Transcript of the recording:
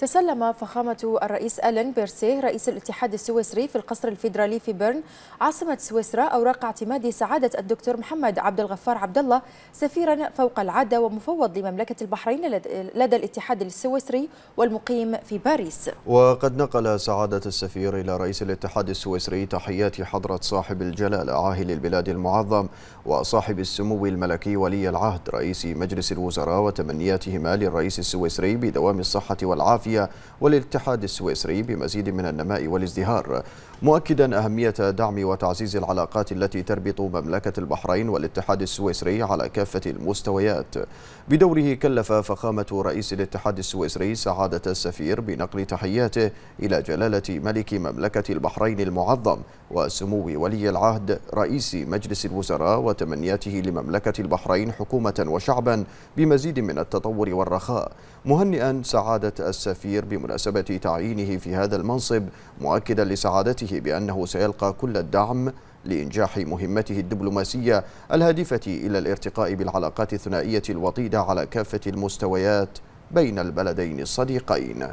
تسلم فخامة الرئيس ألين بيرسيه رئيس الاتحاد السويسري في القصر الفيدرالي في بيرن عاصمة سويسرا أوراق اعتماد سعادة الدكتور محمد عبد الغفار عبد الله سفيرا فوق العادة ومفوض لمملكة البحرين لدى الاتحاد السويسري والمقيم في باريس وقد نقل سعادة السفير إلى رئيس الاتحاد السويسري تحيات حضرة صاحب الجلالة عاهل البلاد المعظم وصاحب السمو الملكي ولي العهد رئيس مجلس الوزراء وتمنياتهما للرئيس السويسري بدوام الصحة والعافية السعودية والاتحاد السويسري بمزيد من النماء والازدهار مؤكدا أهمية دعم وتعزيز العلاقات التي تربط مملكة البحرين والاتحاد السويسري على كافة المستويات بدوره كلف فخامة رئيس الاتحاد السويسري سعادة السفير بنقل تحياته إلى جلالة ملك مملكة البحرين المعظم وسمو ولي العهد رئيس مجلس الوزراء وتمنياته لمملكة البحرين حكومة وشعبا بمزيد من التطور والرخاء مهنئا سعادة السفير بمناسبة تعيينه في هذا المنصب مؤكدا لسعادته بأنه سيلقى كل الدعم لإنجاح مهمته الدبلوماسية الهادفة إلى الارتقاء بالعلاقات الثنائية الوطيدة على كافة المستويات بين البلدين الصديقين